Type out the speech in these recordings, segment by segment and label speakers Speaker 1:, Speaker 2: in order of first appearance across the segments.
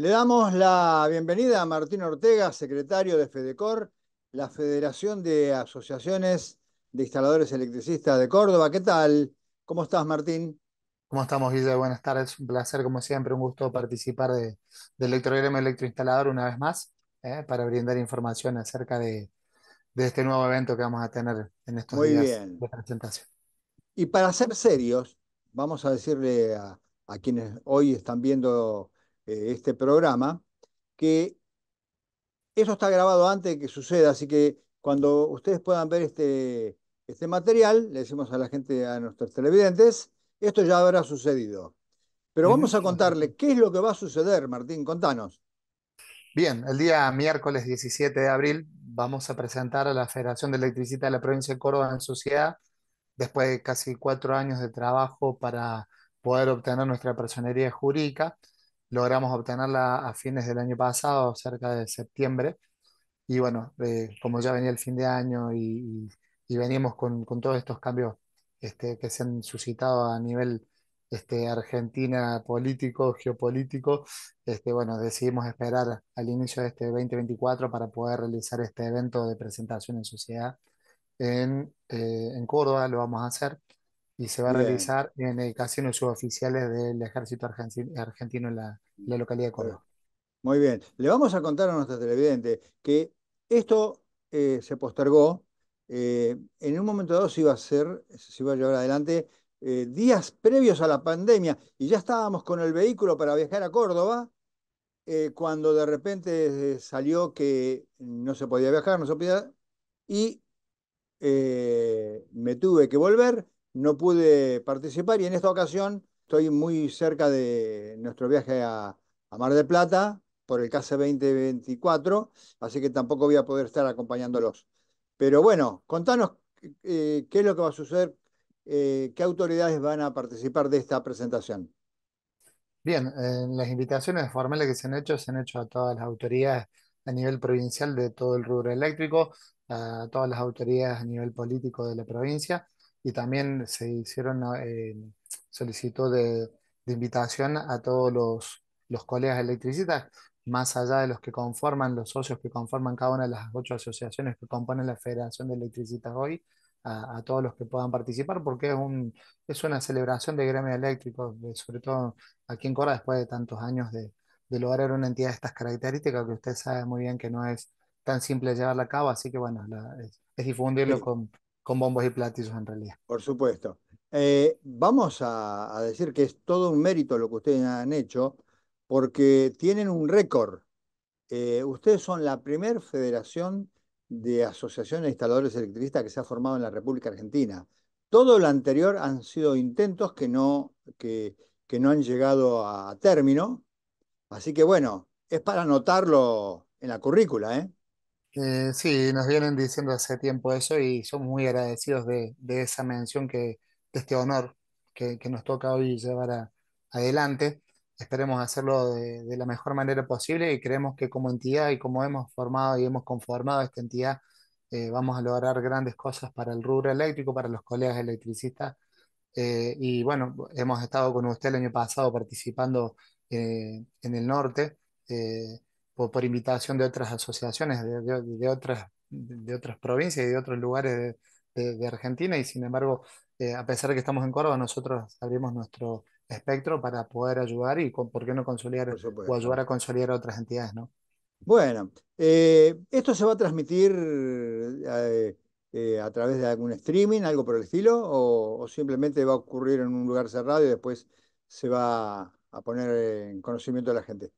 Speaker 1: Le damos la bienvenida a Martín Ortega, secretario de FEDECOR, la Federación de Asociaciones de Instaladores Electricistas de Córdoba. ¿Qué
Speaker 2: tal? ¿Cómo estás, Martín? ¿Cómo estamos, Guille? Buenas tardes. Un placer, como siempre, un gusto participar del Electrograma Electroinstalador una vez más ¿eh? para brindar información acerca de, este nuevo evento que vamos a tener en estos Muy días de presentación.
Speaker 1: Y para ser serios, vamos a decirle a quienes hoy están viendo eh, este programa, que eso está grabado antes de que suceda, así que cuando ustedes puedan ver este, este material, le decimos a la gente, a nuestros televidentes, esto ya habrá sucedido. Pero vamos a contarle qué es lo que va a suceder, Martín, contanos.
Speaker 2: Bien, el día miércoles 17 de abril vamos a presentar a la Federación de Electricidad de la provincia de Córdoba en sociedad, después de casi cuatro años de trabajo para poder obtener nuestra personería jurídica, logramos obtenerla a fines del año pasado, cerca de septiembre. Y bueno, eh, como ya venía el fin de año y, y, veníamos con, todos estos cambios este, que se han suscitado a nivel este, Argentina político, geopolítico, este, bueno, decidimos esperar al inicio de este 2024 para poder realizar este evento de presentación en sociedad en eh, Córdoba, lo vamos a hacer y se va a realizar en de suboficiales del ejército argentino en la, localidad de Córdoba.
Speaker 1: Muy bien. Le vamos a contar a nuestro televidente que esto eh, se postergó. Eh, en un momento dado se iba a hacer, se iba a llevar adelante eh, días previos a la pandemia y ya estábamos con el vehículo para viajar a Córdoba cuando de repente salió que no se podía viajar, no se podía, y me tuve que volver no pude participar y en esta ocasión estoy muy cerca de nuestro viaje a, Mar del Plata por el CASE 2024, así que tampoco voy a poder estar acompañándolos. Pero bueno, contanos eh, qué es lo que va a suceder, eh, qué autoridades van a participar de esta presentación.
Speaker 2: Bien, las invitaciones formales que se han hecho se han hecho a todas las autoridades a nivel provincial de todo el rubro eléctrico, a todas las autoridades a nivel político de la provincia, y también se hicieron eh, de, invitación a todos los, los colegas electricistas, más allá de los que conforman, los socios que conforman cada una de las ocho asociaciones que componen la Federación de Electricistas hoy, a, todos los que puedan participar, porque es, un, es una celebración de gremio eléctrico, sobre todo aquí en Cora, después de tantos años de, lograr una entidad de estas características, que usted sabe muy bien que no es tan simple llevarla a cabo, así que bueno, es, difundirlo con, con bombos y platillos en realidad.
Speaker 1: Por supuesto. Eh, vamos a, decir que es todo un mérito lo que ustedes han hecho, porque tienen un récord. Eh, ustedes son la primera federación de asociaciones de instaladores electricistas que se ha formado en la República Argentina. Todo lo anterior han sido intentos que no, que, que no han llegado a término.
Speaker 2: Así que bueno,
Speaker 1: es para anotarlo en la currícula,
Speaker 2: ¿eh? Eh, sí, nos vienen diciendo hace tiempo eso y somos muy agradecidos de, esa mención, que, de este honor que, nos toca hoy llevar adelante. Esperemos hacerlo de, la mejor manera posible y creemos que como entidad y como hemos formado y hemos conformado esta entidad, eh, vamos a lograr grandes cosas para el rubro eléctrico, para los colegas electricistas. Eh, y bueno, hemos estado con usted el año pasado participando en el norte por invitación de otras asociaciones, de, otras, de otras provincias y de otros lugares de, Argentina, y sin embargo, eh, a pesar de que estamos en Córdoba, nosotros abrimos nuestro espectro para poder ayudar y, ¿por qué no consolidar o ayudar a consolidar a otras entidades? ¿no? Bueno, eh, esto se va a transmitir
Speaker 1: eh, a través de algún streaming, algo por el estilo, o, o simplemente va a ocurrir en un lugar cerrado y después se va a poner en conocimiento
Speaker 2: de la gente.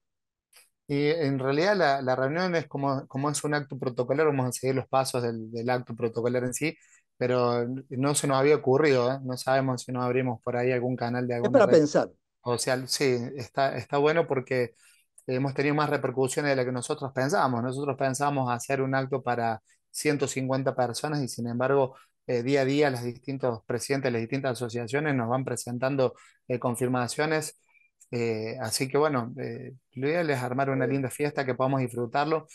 Speaker 2: Y en realidad la, reunión es como, como, es un acto protocolar, vamos a seguir los pasos del, acto protocolar en sí, pero no se nos había ocurrido, ¿eh? no sabemos si no abrimos por ahí algún canal de algún... Es para pensar. O sea, sí, está, está bueno porque hemos tenido más repercusiones de la que nosotros pensábamos. Nosotros pensábamos hacer un acto para 150 personas y sin embargo eh, día a día los distintos presidentes las distintas asociaciones nos van presentando eh, confirmaciones eh, así que bueno, eh, lo ideal es armar una linda fiesta que podamos disfrutarlo,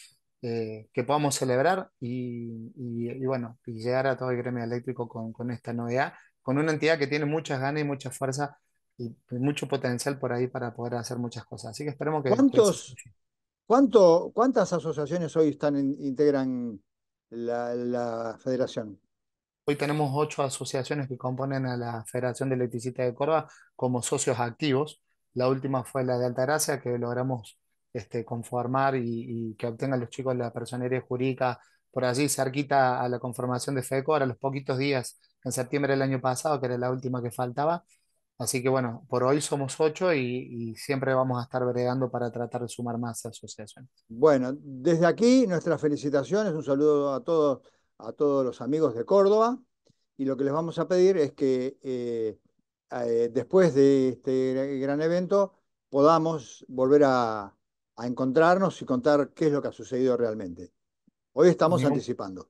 Speaker 2: eh, que podamos celebrar y, bueno, llegar a todo el gremio eléctrico con, esta novedad, con una entidad que tiene muchas ganas y mucha fuerza y mucho potencial por ahí para poder hacer muchas cosas. Así que esperemos que... ¿Cuántos, cuánto, ¿Cuántas asociaciones hoy están integran la, federación? Hoy tenemos ocho asociaciones que componen a la Federación de Electricidad de Córdoba como socios activos. La última fue la de Altagracia, que logramos este, conformar y, que obtengan los chicos la personería jurídica por allí, cerquita a la conformación de FECO ahora los poquitos días, en septiembre del año pasado, que era la última que faltaba. Así que bueno, por hoy somos ocho y, siempre vamos a estar bregando para tratar de sumar más asociaciones.
Speaker 1: Bueno, desde aquí nuestras felicitaciones, un saludo a todos, a todos los amigos de Córdoba y lo que les vamos a pedir es que eh, eh, después de este gran evento podamos volver a, encontrarnos y contar qué es lo que ha sucedido realmente. Hoy estamos anticipando.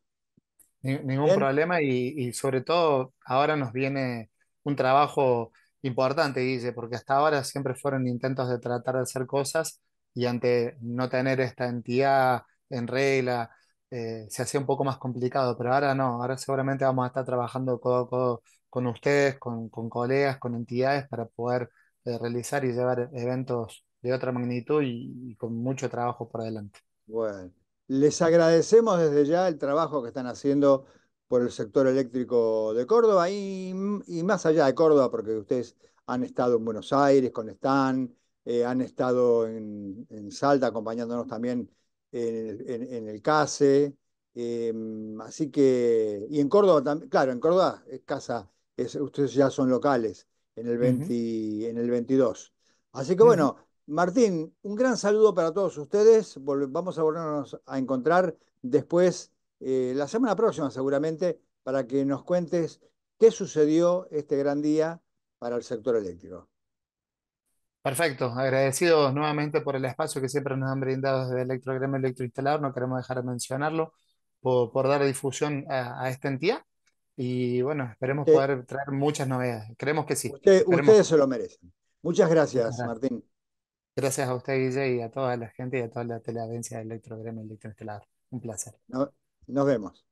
Speaker 2: ningún problema y, sobre todo ahora nos viene un trabajo importante, Guille, porque hasta ahora siempre fueron intentos de tratar de hacer cosas y ante no tener esta entidad en regla, eh, se hacía un poco más complicado, pero ahora no, ahora seguramente vamos a estar trabajando codo a codo con ustedes, con, colegas, con entidades para poder eh, realizar y llevar e-, eventos de otra magnitud y, con mucho trabajo por adelante. Bueno, les agradecemos desde ya
Speaker 1: el trabajo que están haciendo por el sector eléctrico de Córdoba y, más allá de Córdoba, porque ustedes han estado en Buenos Aires con Stan, eh, han estado en, Salta acompañándonos también en, el CASE, em, así que, y en Córdoba también, claro, en Córdoba es casa ustedes ya son locales en el, 20, en el 22. Así que bueno, Martín, un gran saludo para todos ustedes. vamos a volvernos a encontrar después, eh, la semana próxima seguramente, para que nos cuentes qué sucedió este gran día para el sector eléctrico.
Speaker 2: Perfecto, agradecidos nuevamente por el espacio que siempre nos han brindado desde Electrograma Electroinstalador, no queremos dejar de mencionarlo, por, dar difusión a, a esta entidad y bueno, esperemos eh, poder traer muchas novedades. Creemos que sí. ustedes se lo merecen. Muchas gracias, Martín. Gracias a usted, Guille, y a toda la gente y a toda la teleavencia de Electrograma Electroestelar. Un placer. nos
Speaker 1: vemos.